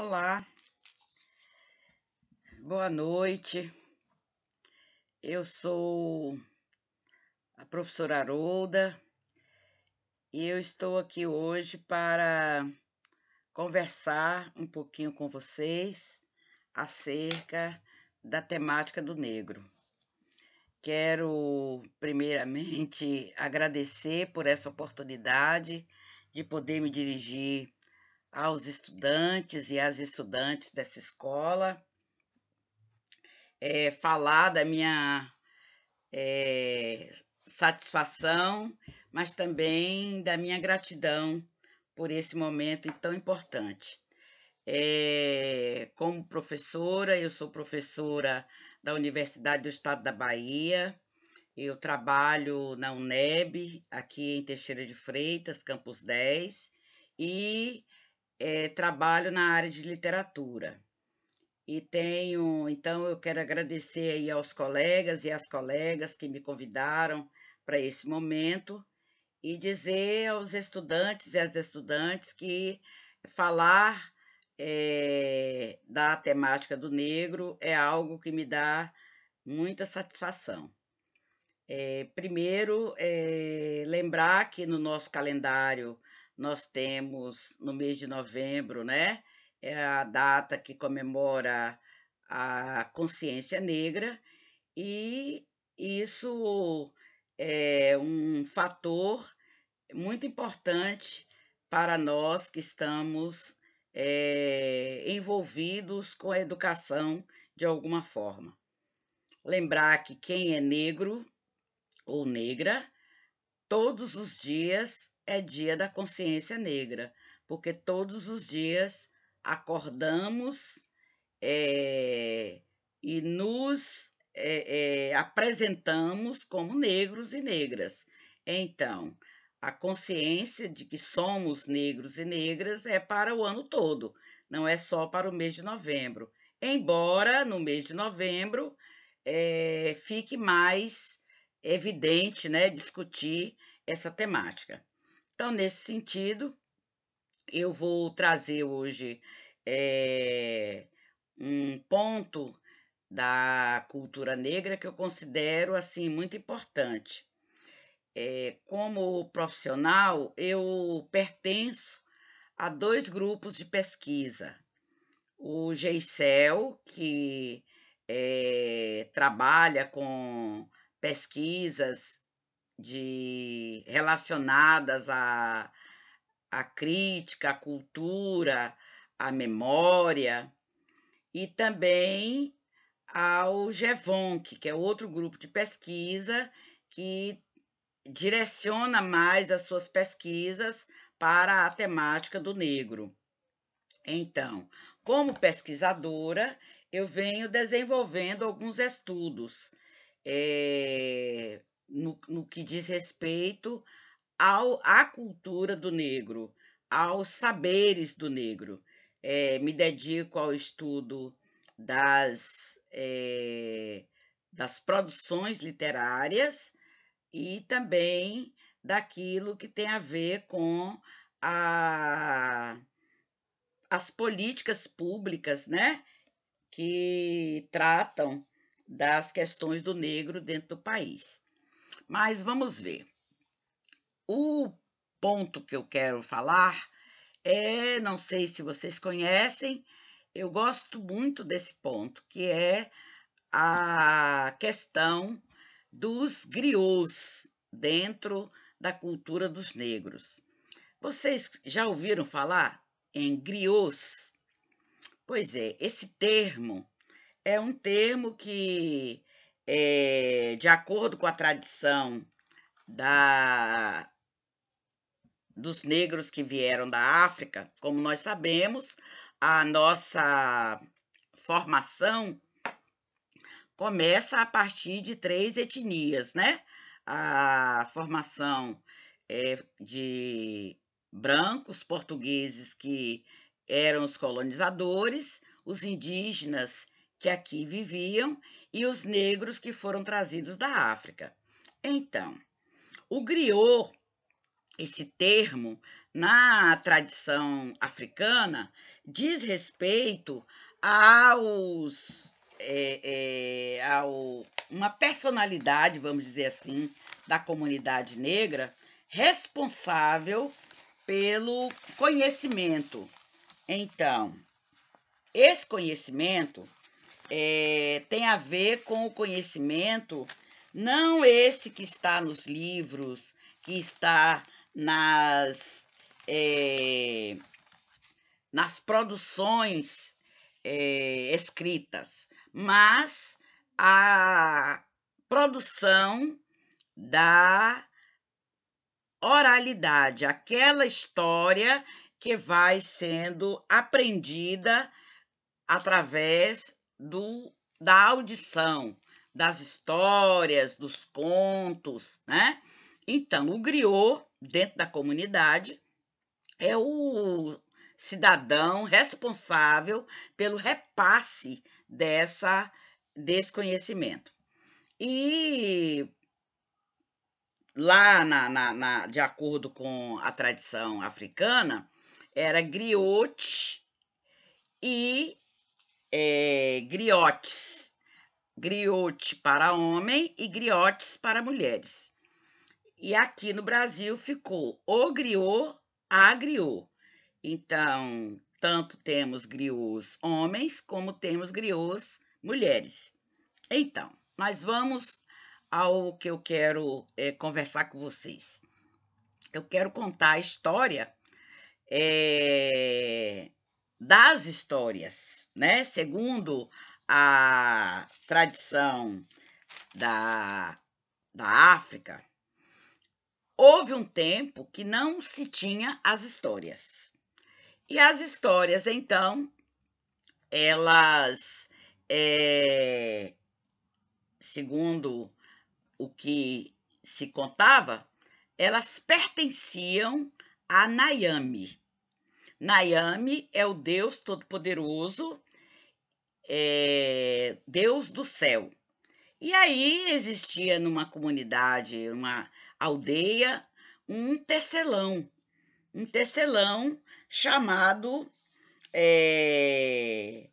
Olá, boa noite. Eu sou a professora Arolda e eu estou aqui hoje para conversar um pouquinho com vocês acerca da temática do negro. Quero, primeiramente, agradecer por essa oportunidade de poder me dirigir aos estudantes e às estudantes dessa escola, é, falar da minha é, satisfação, mas também da minha gratidão por esse momento tão importante. É, como professora, eu sou professora da Universidade do Estado da Bahia, eu trabalho na UNEB, aqui em Teixeira de Freitas, Campus 10, e é, trabalho na área de literatura. E tenho, então eu quero agradecer aí aos colegas e às colegas que me convidaram para esse momento e dizer aos estudantes e às estudantes que falar é, da temática do negro é algo que me dá muita satisfação. É, primeiro, é, lembrar que no nosso calendário nós temos no mês de novembro, né? É a data que comemora a consciência negra, e isso é um fator muito importante para nós que estamos é, envolvidos com a educação de alguma forma. Lembrar que quem é negro ou negra, todos os dias é dia da consciência negra, porque todos os dias acordamos é, e nos é, é, apresentamos como negros e negras. Então, a consciência de que somos negros e negras é para o ano todo, não é só para o mês de novembro. Embora no mês de novembro é, fique mais evidente né, discutir essa temática. Então, nesse sentido, eu vou trazer hoje é, um ponto da cultura negra que eu considero assim muito importante. É, como profissional, eu pertenço a dois grupos de pesquisa. O GICEL, que é, trabalha com pesquisas de relacionadas à, a crítica, à cultura, à memória, e também ao GEVONC, que é outro grupo de pesquisa que direciona mais as suas pesquisas para a temática do negro. Então, como pesquisadora, eu venho desenvolvendo alguns estudos é, no, no que diz respeito ao, à cultura do negro, aos saberes do negro. É, me dedico ao estudo das, é, das produções literárias e também daquilo que tem a ver com a, as políticas públicas, né? Que tratam das questões do negro dentro do país. Mas vamos ver. O ponto que eu quero falar é, não sei se vocês conhecem, eu gosto muito desse ponto, que é a questão dos griots dentro da cultura dos negros. Vocês já ouviram falar em griots? Pois é, esse termo é um termo que é, de acordo com a tradição da, dos negros que vieram da África, como nós sabemos, a nossa formação começa a partir de três etnias, né? A formação é, de brancos, portugueses que eram os colonizadores, os indígenas que aqui viviam e os negros que foram trazidos da África. Então, o griot, esse termo, na tradição africana, diz respeito aos. É, é, ao, uma personalidade, vamos dizer assim, da comunidade negra responsável pelo conhecimento. Então, esse conhecimento é, tem a ver com o conhecimento, não esse que está nos livros, que está nas, é, nas produções é, escritas, mas a produção da oralidade, aquela história que vai sendo aprendida através do da audição, das histórias, dos contos, né? Então, o griot, dentro da comunidade, é o cidadão responsável pelo repasse dessa desse conhecimento. E lá, na, na, na, de acordo com a tradição africana, era griote e é, griotes, griote para homem e griotes para mulheres. E aqui no Brasil ficou o griot, a griot. Então, tanto temos griots homens como temos griots mulheres. Então, mas vamos ao que eu quero é, conversar com vocês. Eu quero contar a história é, das histórias, né? Segundo a tradição da, da África, houve um tempo que não se tinha as histórias. E as histórias, então, elas, é, segundo o que se contava, elas pertenciam a Nayame. Nayame é o Deus Todo-Poderoso, é, Deus do céu. E aí existia numa comunidade, uma aldeia, um tecelão, um tecelão chamado é,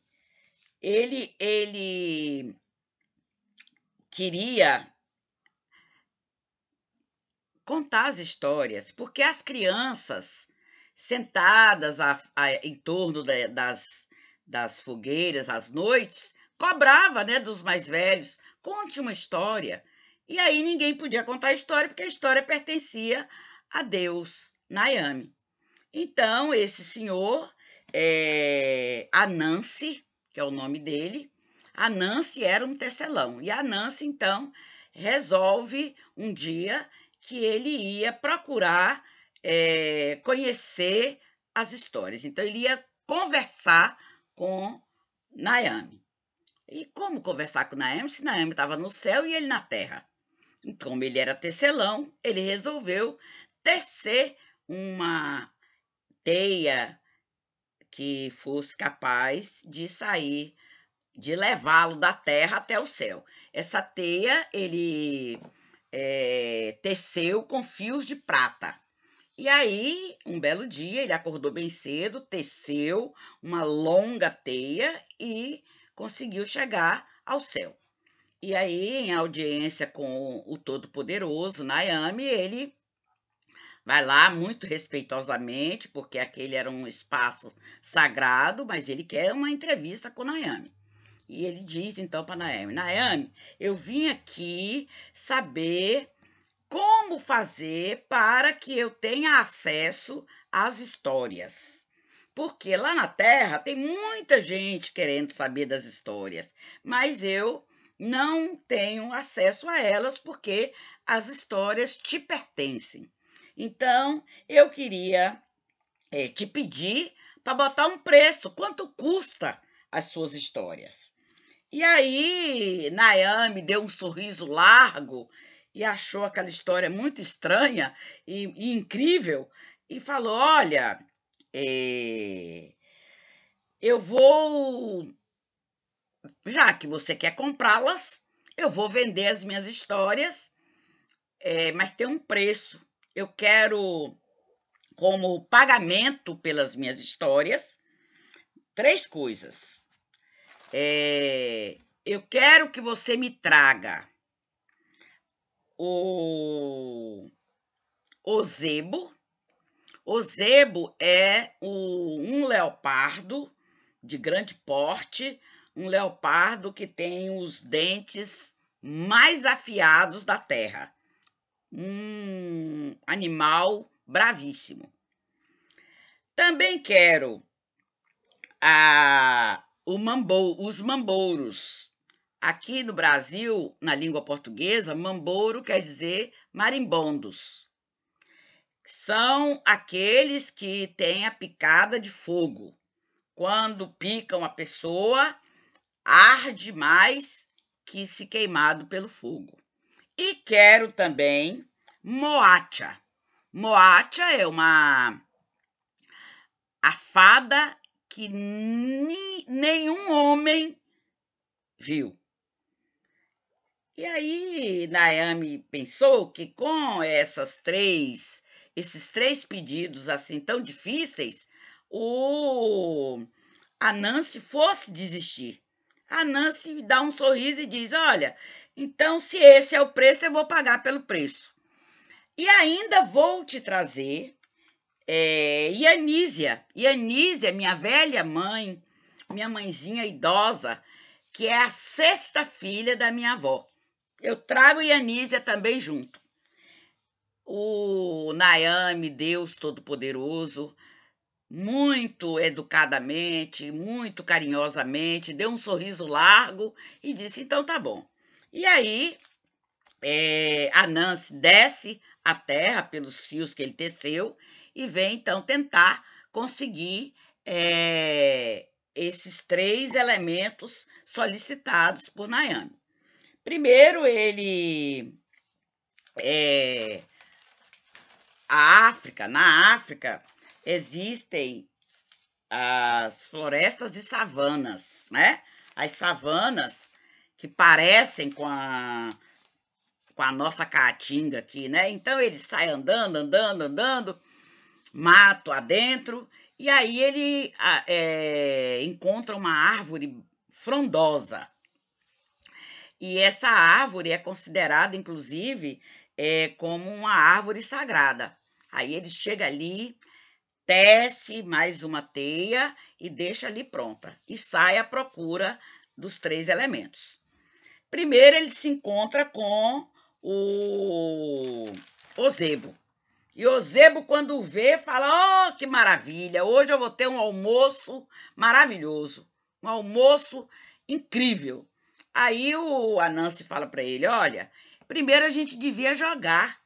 ele ele queria contar as histórias, porque as crianças sentadas a, a, em torno de, das, das fogueiras às noites, cobrava né, dos mais velhos: conte uma história. E aí ninguém podia contar a história, porque a história pertencia a Deus, Nayame. Então, esse senhor, é, Anansi, que é o nome dele, Anansi era um tecelão. E Anansi, então, resolve um dia que ele ia procurar é, conhecer as histórias. Então, ele ia conversar com Naomi. E como conversar com Naomi se Naomi estava no céu e ele na terra? Então, como ele era tecelão, ele resolveu tecer uma teia que fosse capaz de sair, de levá-lo da terra até o céu. Essa teia ele é, teceu com fios de prata. E aí, um belo dia, ele acordou bem cedo, teceu uma longa teia e conseguiu chegar ao céu. E aí, em audiência com o Todo-Poderoso, Nayami, ele vai lá muito respeitosamente, porque aquele era um espaço sagrado, mas ele quer uma entrevista com Nayami. E ele diz então para Nayami: Nayami, eu vim aqui saber como fazer para que eu tenha acesso às histórias. Porque lá na Terra tem muita gente querendo saber das histórias, mas eu não tenho acesso a elas porque as histórias te pertencem. Então, eu queria é, te pedir para botar um preço, quanto custa as suas histórias. E aí, Nayane deu um sorriso largo e achou aquela história muito estranha e, e incrível e falou: Olha, é, eu vou. Já que você quer comprá-las, eu vou vender as minhas histórias, é, mas tem um preço. Eu quero, como pagamento pelas minhas histórias, três coisas. É, eu quero que você me traga o zebo o zebo é o, um leopardo de grande porte, um leopardo que tem os dentes mais afiados da terra. Um animal bravíssimo. Também quero a, o mambo, os mambouros, Aqui no Brasil, na língua portuguesa, mamboro quer dizer marimbondos. São aqueles que têm a picada de fogo. Quando picam a pessoa, arde mais que se queimado pelo fogo. E quero também moacha. Moacha é uma a fada que ni, nenhum homem viu e aí Naomi pensou que com essas três, esses três pedidos assim tão difíceis, o a Nancy fosse desistir. A Nancy dá um sorriso e diz: "Olha, então se esse é o preço, eu vou pagar pelo preço. E ainda vou te trazer é, eh, Ianísia. Ianísia, minha velha mãe, minha mãezinha idosa, que é a sexta filha da minha avó. Eu trago Anísia também junto. O Nayame, Deus Todo-Poderoso, muito educadamente, muito carinhosamente, deu um sorriso largo e disse: então tá bom. E aí, é, a Nancy desce a terra pelos fios que ele teceu e vem então tentar conseguir é, esses três elementos solicitados por Nayame. Primeiro, ele. É, a África, na África, existem as florestas e savanas, né? As savanas que parecem com a, com a nossa caatinga aqui, né? Então ele sai andando, andando, andando, mato adentro, e aí ele é, encontra uma árvore frondosa. E essa árvore é considerada, inclusive, é, como uma árvore sagrada. Aí ele chega ali, tece mais uma teia e deixa ali pronta. E sai à procura dos três elementos. Primeiro ele se encontra com o Ozebo. E Ozebo, quando vê, fala: Oh, que maravilha! Hoje eu vou ter um almoço maravilhoso, um almoço incrível. Aí o Anansi fala para ele: olha, primeiro a gente devia jogar,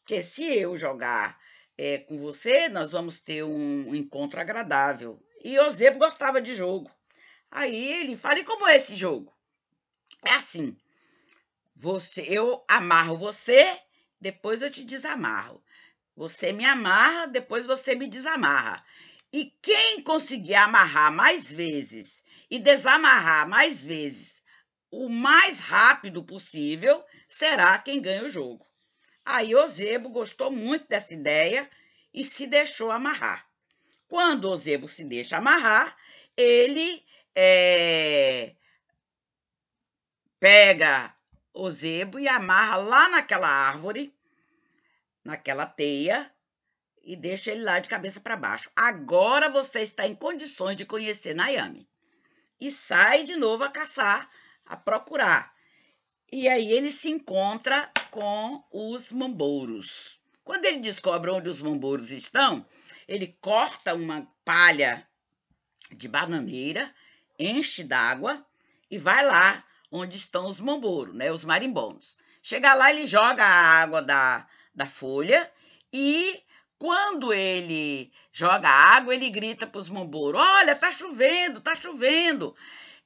porque se eu jogar é, com você, nós vamos ter um encontro agradável. E Ozebo gostava de jogo. Aí ele fala: e como é esse jogo? É assim: você, eu amarro você, depois eu te desamarro. Você me amarra, depois você me desamarra. E quem conseguir amarrar mais vezes e desamarrar mais vezes o mais rápido possível será quem ganha o jogo. Aí Ozebo gostou muito dessa ideia e se deixou amarrar. Quando Ozebo se deixa amarrar, ele é, pega Ozebo e amarra lá naquela árvore, naquela teia, e deixa ele lá de cabeça para baixo. Agora você está em condições de conhecer Nayame. E sai de novo a caçar a procurar. E aí ele se encontra com os mamboros Quando ele descobre onde os mamboros estão, ele corta uma palha de bananeira, enche d'água e vai lá onde estão os mamboros né, os marimbondos. Chega lá, ele joga a água da, da folha e quando ele joga a água, ele grita para os mamboros Olha, tá chovendo, tá chovendo.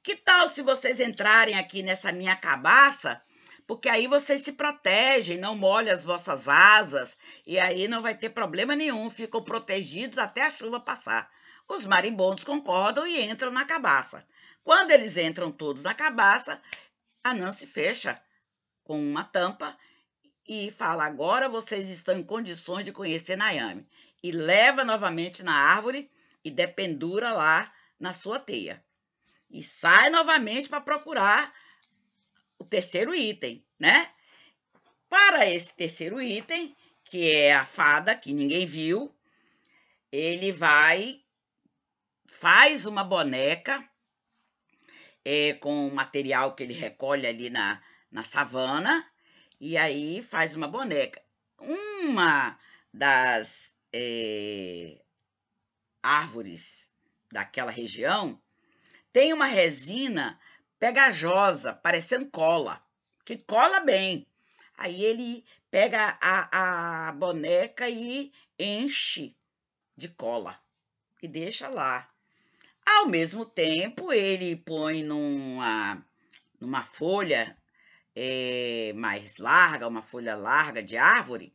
Que tal se vocês entrarem aqui nessa minha cabaça? Porque aí vocês se protegem, não molham as vossas asas, e aí não vai ter problema nenhum, ficam protegidos até a chuva passar. Os marimbondos concordam e entram na cabaça. Quando eles entram todos na cabaça, a Nancy fecha com uma tampa e fala: Agora vocês estão em condições de conhecer Nayame. E leva novamente na árvore e dependura lá na sua teia e sai novamente para procurar o terceiro item, né? Para esse terceiro item, que é a fada que ninguém viu, ele vai faz uma boneca é, com o material que ele recolhe ali na, na savana e aí faz uma boneca. Uma das é, árvores daquela região tem uma resina pegajosa, parecendo cola, que cola bem. Aí ele pega a, a boneca e enche de cola e deixa lá. Ao mesmo tempo, ele põe numa, numa folha é, mais larga, uma folha larga de árvore,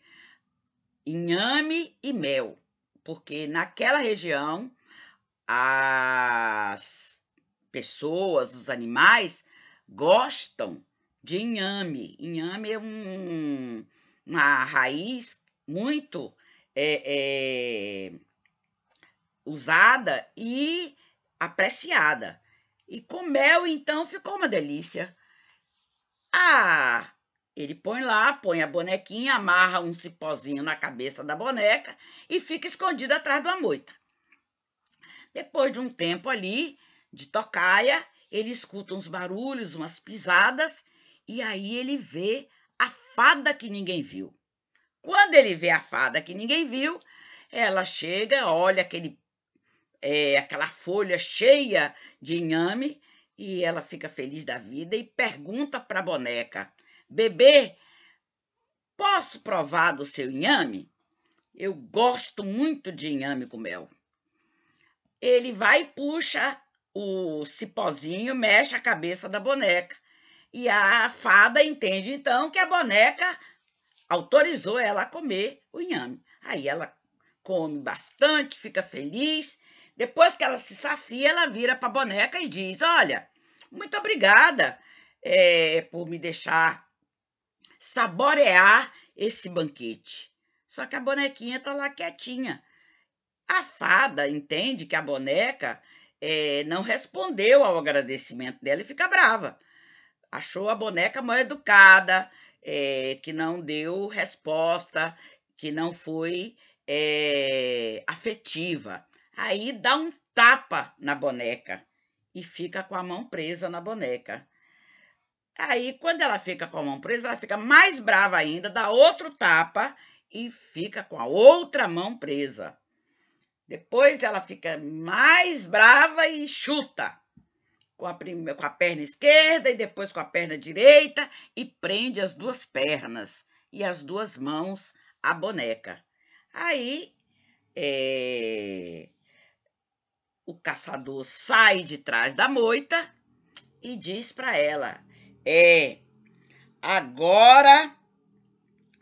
inhame e mel, porque naquela região as pessoas, os animais, gostam de inhame. Inhame é um, uma raiz muito é, é, usada e apreciada. E com mel, então, ficou uma delícia. Ah, ele põe lá, põe a bonequinha, amarra um cipózinho na cabeça da boneca e fica escondido atrás de uma moita. Depois de um tempo ali, de tocaia, ele escuta uns barulhos, umas pisadas, e aí ele vê a fada que ninguém viu. Quando ele vê a fada que ninguém viu, ela chega, olha aquele, é, aquela folha cheia de inhame e ela fica feliz da vida e pergunta para a boneca: Bebê, posso provar do seu inhame? Eu gosto muito de inhame com mel. Ele vai e puxa o cipózinho mexe a cabeça da boneca. E a fada entende então que a boneca autorizou ela a comer o inhame. Aí ela come bastante, fica feliz. Depois que ela se sacia, ela vira para a boneca e diz: Olha, muito obrigada é, por me deixar saborear esse banquete. Só que a bonequinha está lá quietinha. A fada entende que a boneca é, não respondeu ao agradecimento dela e fica brava. Achou a boneca mal educada, é, que não deu resposta, que não foi é, afetiva. Aí dá um tapa na boneca e fica com a mão presa na boneca. Aí, quando ela fica com a mão presa, ela fica mais brava ainda, dá outro tapa e fica com a outra mão presa. Depois ela fica mais brava e chuta com a, com a perna esquerda e depois com a perna direita e prende as duas pernas e as duas mãos à boneca. Aí é, o caçador sai de trás da moita e diz para ela: É, agora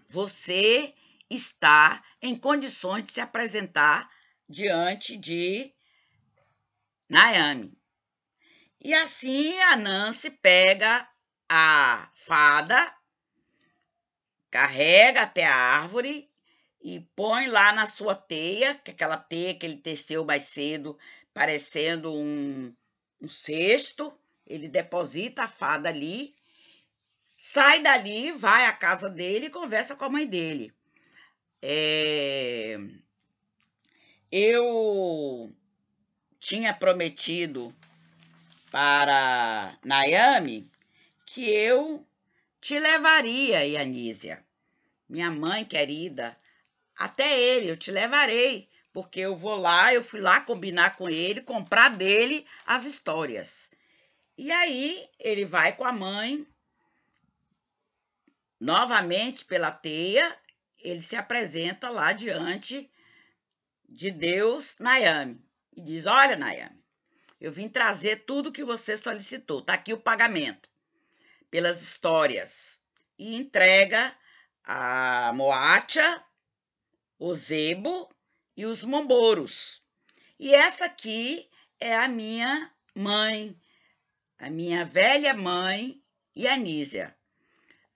você está em condições de se apresentar diante de Nayami. E assim a Nancy pega a fada, carrega até a árvore e põe lá na sua teia, que aquela teia que ele teceu mais cedo, parecendo um, um cesto. Ele deposita a fada ali, sai dali, vai à casa dele e conversa com a mãe dele. É eu tinha prometido para Nayami que eu te levaria, Ianísia, minha mãe querida, até ele, eu te levarei, porque eu vou lá, eu fui lá combinar com ele, comprar dele as histórias. E aí ele vai com a mãe novamente pela teia, ele se apresenta lá diante de Deus, Nayame, e diz: Olha, Nayame, eu vim trazer tudo que você solicitou, tá aqui o pagamento pelas histórias. E entrega a Moacha, o Zebo e os Momboros. E essa aqui é a minha mãe, a minha velha mãe e a Nízia.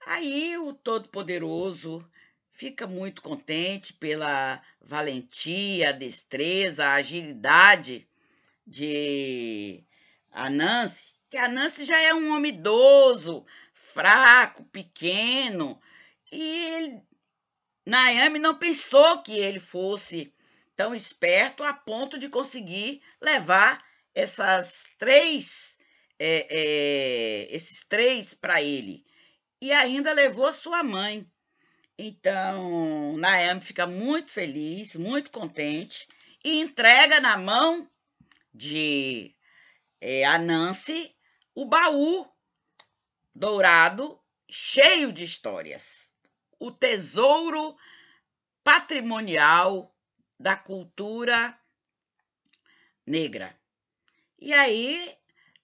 Aí o Todo-Poderoso fica muito contente pela valentia, a destreza, a agilidade de Anansi, que Anansi já é um homem idoso, fraco, pequeno, e ele, Naomi não pensou que ele fosse tão esperto a ponto de conseguir levar essas três, é, é, esses três para ele. E ainda levou sua mãe. Então, Naomi fica muito feliz, muito contente e entrega na mão de é, eh, Anansi o baú dourado cheio de histórias. O tesouro patrimonial da cultura negra. E aí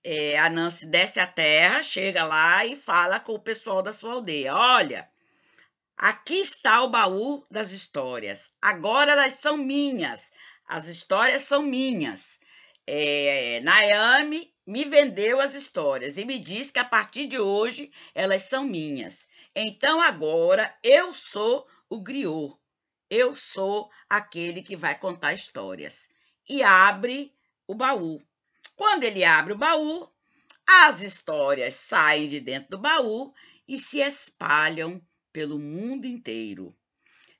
é, eh, Anansi desce a terra, chega lá e fala com o pessoal da sua aldeia: olha, Aqui está o baú das histórias. Agora elas são minhas. As histórias são minhas. É, me vendeu as histórias e me diz que a partir de hoje elas são minhas. Então agora eu sou o griot. Eu sou aquele que vai contar histórias. E abre o baú. Quando ele abre o baú, as histórias saem de dentro do baú e se espalham pelo mundo inteiro.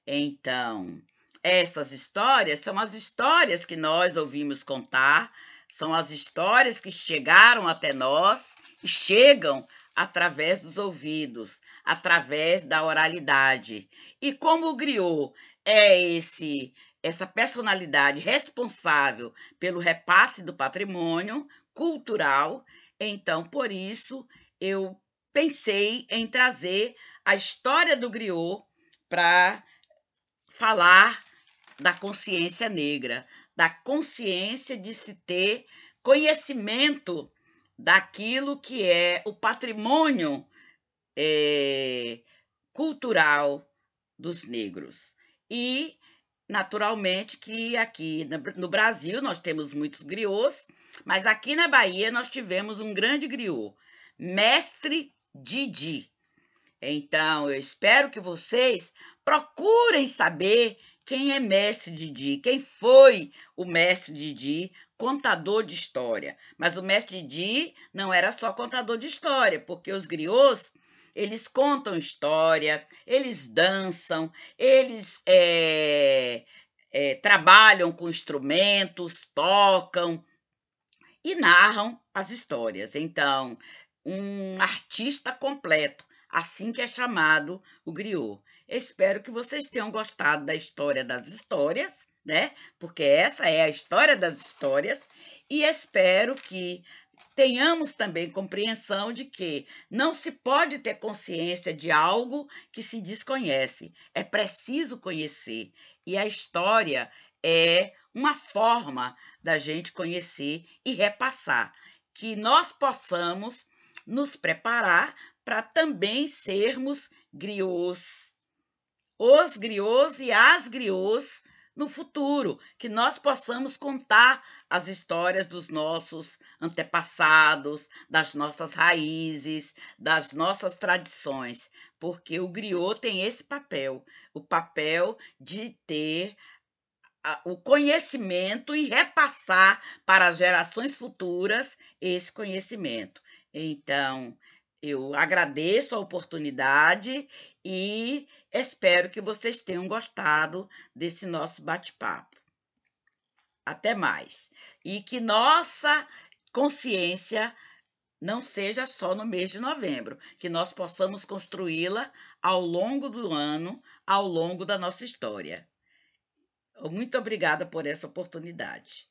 Então, essas histórias são as histórias que nós ouvimos contar, são as histórias que chegaram até nós e chegam através dos ouvidos, através da oralidade. E como o griot é esse essa personalidade responsável pelo repasse do patrimônio cultural, então por isso eu pensei em trazer a história do Griot para falar da consciência negra, da consciência de se ter conhecimento daquilo que é o patrimônio é, cultural dos negros. E, naturalmente, que aqui no Brasil nós temos muitos griots, mas aqui na Bahia nós tivemos um grande griot, mestre Didi. Então, eu espero que vocês procurem saber quem é mestre Didi, quem foi o mestre Didi, contador de história. Mas o mestre Didi não era só contador de história, porque os griots eles contam história, eles dançam, eles é, é, trabalham com instrumentos, tocam e narram as histórias. Então, um artista completo assim que é chamado o griot. Espero que vocês tenham gostado da história das histórias, né? Porque essa é a história das histórias e espero que tenhamos também compreensão de que não se pode ter consciência de algo que se desconhece. É preciso conhecer. E a história é uma forma da gente conhecer e repassar, que nós possamos nos preparar para também sermos griots. Os griots e as griots no futuro, que nós possamos contar as histórias dos nossos antepassados, das nossas raízes, das nossas tradições, porque o griot tem esse papel, o papel de ter o conhecimento e repassar para as gerações futuras esse conhecimento. Então, eu agradeço a oportunidade e espero que vocês tenham gostado desse nosso bate-papo. Até mais. E que nossa consciência não seja só no mês de novembro, que nós possamos construí-la ao longo do ano, ao longo da nossa história. Muito obrigada por essa oportunidade.